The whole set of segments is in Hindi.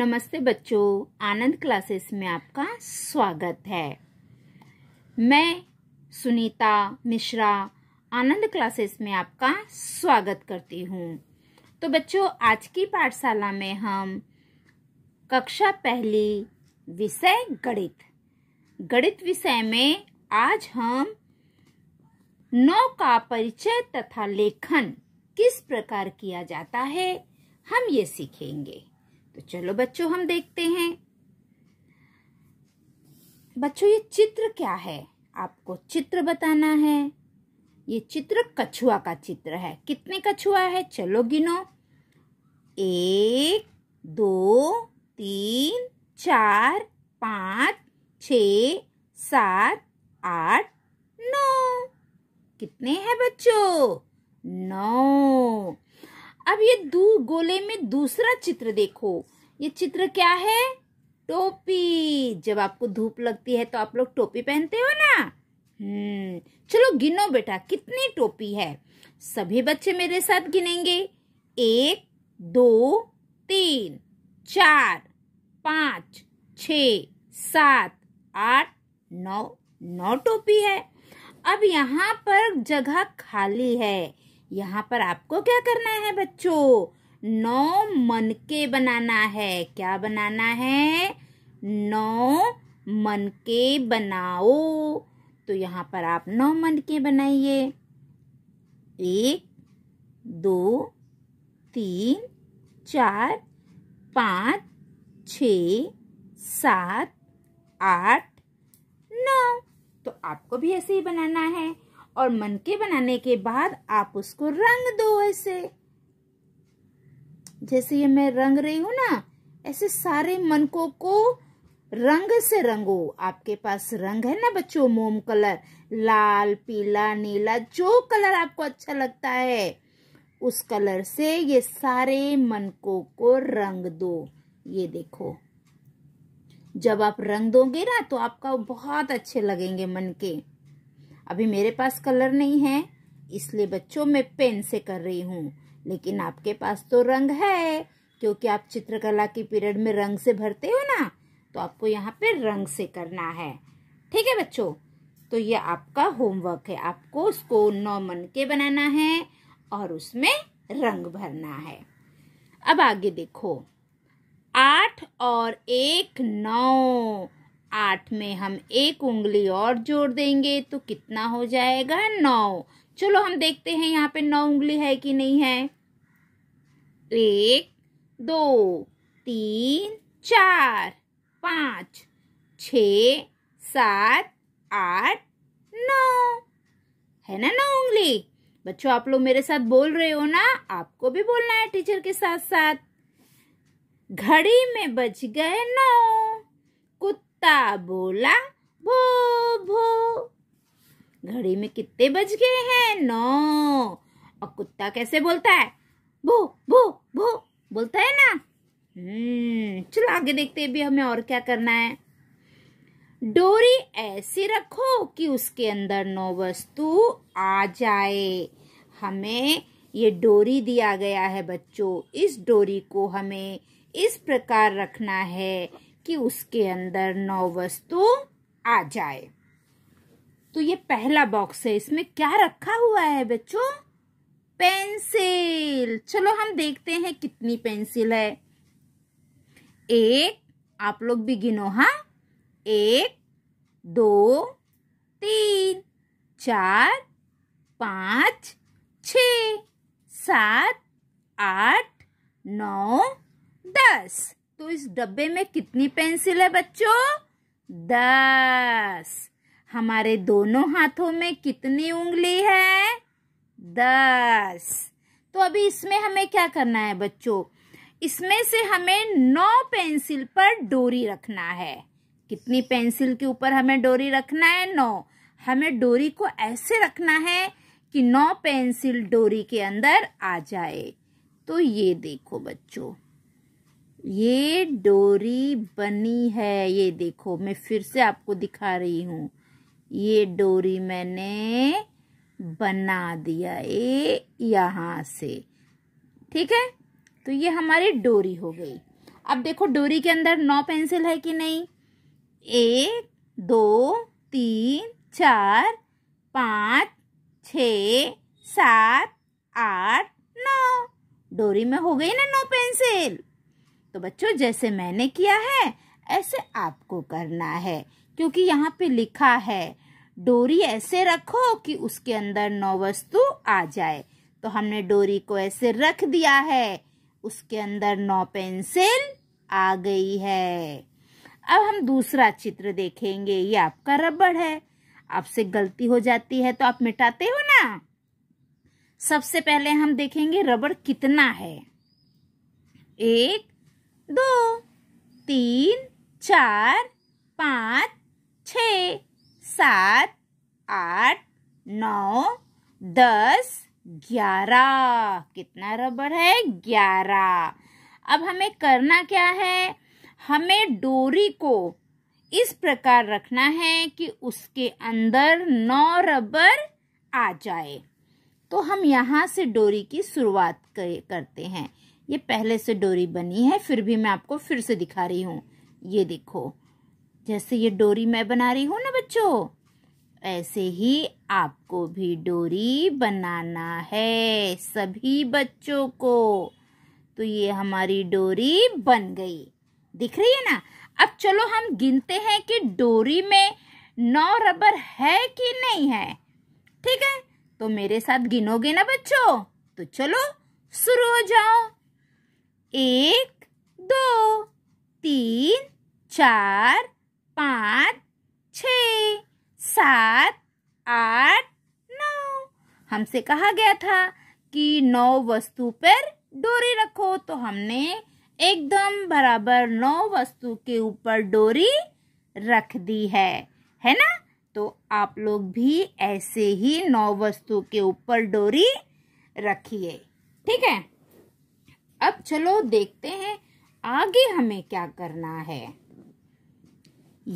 नमस्ते बच्चों आनंद क्लासेस में आपका स्वागत है मैं सुनीता मिश्रा आनंद क्लासेस में आपका स्वागत करती हूँ तो बच्चों आज की पाठशाला में हम कक्षा पहली विषय गणित गणित विषय में आज हम नौ का परिचय तथा लेखन किस प्रकार किया जाता है हम ये सीखेंगे तो चलो बच्चों हम देखते हैं बच्चों ये चित्र क्या है आपको चित्र बताना है ये चित्र कछुआ का चित्र है कितने कछुआ है चलो गिनो एक दो तीन चार पाँच छ सात आठ नौ कितने हैं बच्चों नौ अब ये दू गोले में दूसरा चित्र देखो ये चित्र क्या है टोपी जब आपको धूप लगती है तो आप लोग टोपी पहनते हो ना हम्म चलो गिनो बेटा कितनी टोपी है सभी बच्चे मेरे साथ गिनेंगे एक दो तीन चार पाँच छ सात आठ नौ नौ टोपी है अब यहाँ पर जगह खाली है यहाँ पर आपको क्या करना है बच्चों नौ मन के बनाना है क्या बनाना है नौ मन के बनाओ तो यहाँ पर आप नौ मन के बनाइए एक दो तीन चार पाँच छ सात आठ नौ तो आपको भी ऐसे ही बनाना है और मन के बनाने के बाद आप उसको रंग दो ऐसे जैसे ये मैं रंग रही हूँ ना ऐसे सारे मनकों को रंग से रंगो आपके पास रंग है ना बच्चों मोम कलर लाल पीला नीला जो कलर आपको अच्छा लगता है उस कलर से ये सारे मनकों को रंग दो ये देखो जब आप रंग दोगे ना तो आपका बहुत अच्छे लगेंगे मन के अभी मेरे पास कलर नहीं है इसलिए बच्चों मैं पेन से कर रही हूँ लेकिन आपके पास तो रंग है क्योंकि आप चित्रकला की पीरियड में रंग से भरते हो ना तो आपको यहाँ पे रंग से करना है ठीक है बच्चों तो ये आपका होमवर्क है आपको उसको नौ मन के बनाना है और उसमें रंग भरना है अब आगे देखो आठ और एक नौ आठ में हम एक उंगली और जोड़ देंगे तो कितना हो जाएगा नौ चलो हम देखते हैं यहाँ पे नौ उंगली है कि नहीं है एक दो तीन चार पाँच छ सात आठ नौ है ना नौ उंगली बच्चों आप लोग मेरे साथ बोल रहे हो ना आपको भी बोलना है टीचर के साथ साथ घड़ी में बज गए नौ कुत्ता बोला भो भो घड़ी में कितने बज गए हैं नौ और कुत्ता कैसे बोलता है भो भो भो बोलता है ना हम्म चलो आगे देखते हैं भी हमें और क्या करना है डोरी ऐसी रखो कि उसके अंदर नौ वस्तु आ जाए हमें ये डोरी दिया गया है बच्चों इस डोरी को हमें इस प्रकार रखना है कि उसके अंदर नौ वस्तु आ जाए तो ये पहला बॉक्स है इसमें क्या रखा हुआ है बच्चों पेंसिल चलो हम देखते हैं कितनी पेंसिल है एक आप लोग भी गिनो हा एक दो तीन चार पांच छ सात आठ नौ दस तो इस डब्बे में कितनी पेंसिल है बच्चों दस हमारे दोनों हाथों में कितनी उंगली है दस तो अभी इसमें हमें क्या करना है बच्चों इसमें से हमें नौ पेंसिल पर डोरी रखना है कितनी पेंसिल के ऊपर हमें डोरी रखना है नौ हमें डोरी को ऐसे रखना है कि नौ पेंसिल डोरी के अंदर आ जाए तो ये देखो बच्चों ये डोरी बनी है ये देखो मैं फिर से आपको दिखा रही हूँ ये डोरी मैंने बना दिया ये यहाँ से ठीक है तो ये हमारी डोरी हो गई अब देखो डोरी के अंदर नौ पेंसिल है कि नहीं एक दो तीन चार पाँच छ सात आठ नौ डोरी में हो गई ना नौ पेंसिल तो बच्चों जैसे मैंने किया है ऐसे आपको करना है क्योंकि यहाँ पे लिखा है डोरी ऐसे रखो कि उसके अंदर नौ वस्तु आ जाए तो हमने डोरी को ऐसे रख दिया है उसके अंदर नौ पेंसिल आ गई है अब हम दूसरा चित्र देखेंगे ये आपका रबड़ है आपसे गलती हो जाती है तो आप मिटाते हो ना सबसे पहले हम देखेंगे रबड़ कितना है एक दो तीन चार पाँच छ सात आठ नौ दस ग्यारह कितना रबड़ है ग्यारह अब हमें करना क्या है हमें डोरी को इस प्रकार रखना है कि उसके अंदर नौ रबर आ जाए तो हम यहाँ से डोरी की शुरुआत करते हैं ये पहले से डोरी बनी है फिर भी मैं आपको फिर से दिखा रही हूँ ये देखो जैसे ये डोरी मैं बना रही हूँ ना बच्चों ऐसे ही आपको भी डोरी बनाना है सभी बच्चों को तो ये हमारी डोरी बन गई दिख रही है ना अब चलो हम गिनते हैं कि डोरी में नौ रबर है कि नहीं है ठीक है तो मेरे साथ गिनोगे ना बच्चों तो चलो शुरू हो जाओ एक दो तीन चार पाँच छ सात आठ नौ हमसे कहा गया था कि नौ वस्तु पर डोरी रखो तो हमने एकदम बराबर नौ वस्तु के ऊपर डोरी रख दी है है ना तो आप लोग भी ऐसे ही नौ वस्तु के ऊपर डोरी रखिए ठीक है अब चलो देखते हैं आगे हमें क्या करना है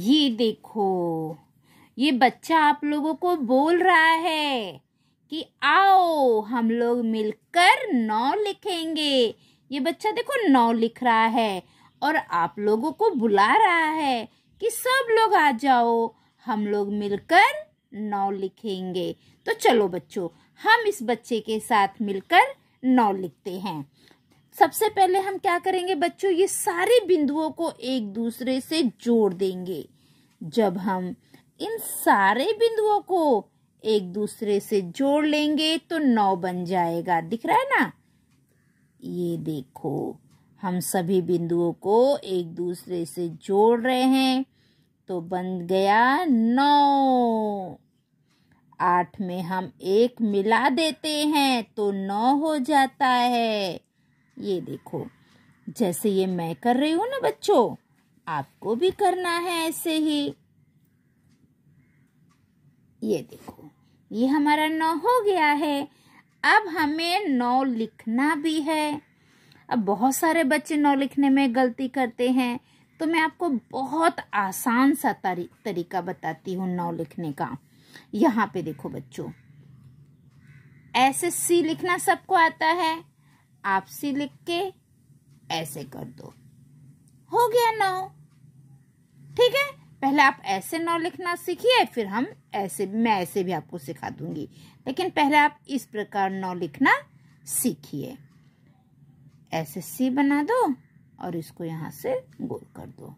ये देखो ये बच्चा आप लोगों को बोल रहा है कि आओ हम लोग मिलकर नौ लिखेंगे ये बच्चा देखो नौ लिख रहा है और आप लोगों को बुला रहा है कि सब लोग आ जाओ हम लोग मिलकर नौ लिखेंगे तो चलो बच्चों हम इस बच्चे के साथ मिलकर नौ लिखते हैं सबसे पहले हम क्या करेंगे बच्चों ये सारे बिंदुओं को एक दूसरे से जोड़ देंगे जब हम इन सारे बिंदुओं को एक दूसरे से जोड़ लेंगे तो नौ बन जाएगा दिख रहा है ना ये देखो हम सभी बिंदुओं को एक दूसरे से जोड़ रहे हैं तो बन गया नौ आठ में हम एक मिला देते हैं तो नौ हो जाता है ये देखो जैसे ये मैं कर रही हूं ना बच्चों आपको भी करना है ऐसे ही ये देखो ये हमारा नौ हो गया है अब हमें नौ लिखना भी है अब बहुत सारे बच्चे नौ लिखने में गलती करते हैं तो मैं आपको बहुत आसान सा तरी, तरीका बताती हूँ नौ लिखने का यहाँ पे देखो बच्चों ऐसे सी लिखना सबको आता है आपसी लिख के ऐसे कर दो हो गया नौ ठीक है पहले आप ऐसे नौ लिखना सीखिए फिर हम ऐसे मैं ऐसे भी आपको सिखा दूंगी लेकिन पहले आप इस प्रकार नौ लिखना सीखिए ऐसे सी बना दो और इसको यहां से गोल कर दो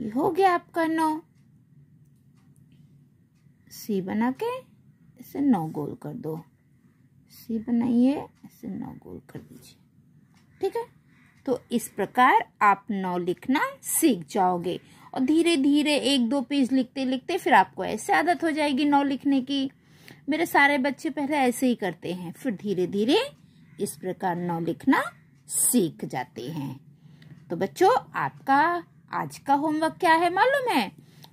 ये हो गया आपका नौ सी बना के इसे नौ गोल कर दो ऐसे बनाइए ऐसे नौ गोल कर दीजिए ठीक है तो इस प्रकार आप नौ लिखना सीख जाओगे और धीरे धीरे एक दो पेज लिखते लिखते फिर आपको ऐसे आदत हो जाएगी नौ लिखने की मेरे सारे बच्चे पहले ऐसे ही करते हैं फिर धीरे धीरे इस प्रकार नौ लिखना सीख जाते हैं तो बच्चों आपका आज का होमवर्क क्या है मालूम है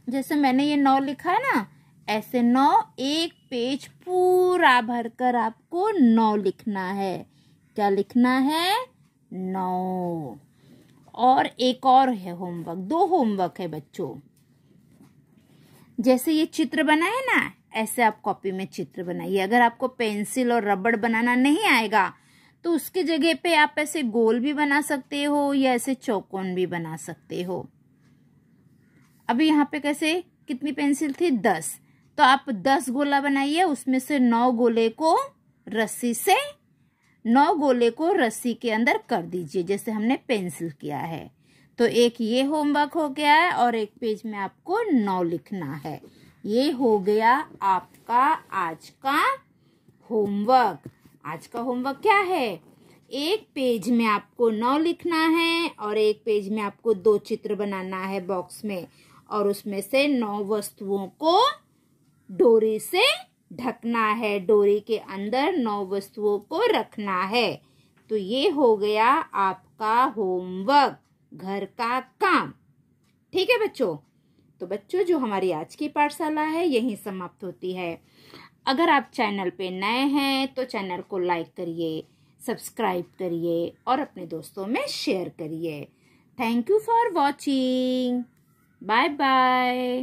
जैसे मैंने ये नौ लिखा है ना ऐसे नौ एक पेज पूरा भरकर आपको नौ लिखना है क्या लिखना है नौ और एक और है होमवर्क दो होमवर्क है बच्चों जैसे ये चित्र बनाए ना ऐसे आप कॉपी में चित्र बनाइए अगर आपको पेंसिल और रबड़ बनाना नहीं आएगा तो उसके जगह पे आप ऐसे गोल भी बना सकते हो या ऐसे चौकोन भी बना सकते हो अभी यहाँ पे कैसे कितनी पेंसिल थी दस तो आप दस गोला बनाइए उसमें से नौ गोले को रस्सी से नौ गोले को रस्सी के अंदर कर दीजिए जैसे हमने पेंसिल किया है तो एक ये होमवर्क हो गया है और एक पेज में आपको नौ लिखना है ये हो गया आपका आज का होमवर्क आज का होमवर्क क्या है एक पेज में आपको नौ लिखना है और एक पेज में आपको दो चित्र बनाना है बॉक्स में और उसमें से नौ वस्तुओं को डोरे से ढकना है डोरे के अंदर नौ वस्तुओं को रखना है तो ये हो गया आपका होमवर्क घर का काम ठीक है बच्चों तो बच्चों जो हमारी आज की पाठशाला है यही समाप्त होती है अगर आप चैनल पे नए हैं तो चैनल को लाइक करिए सब्सक्राइब करिए और अपने दोस्तों में शेयर करिए thank you for watching bye bye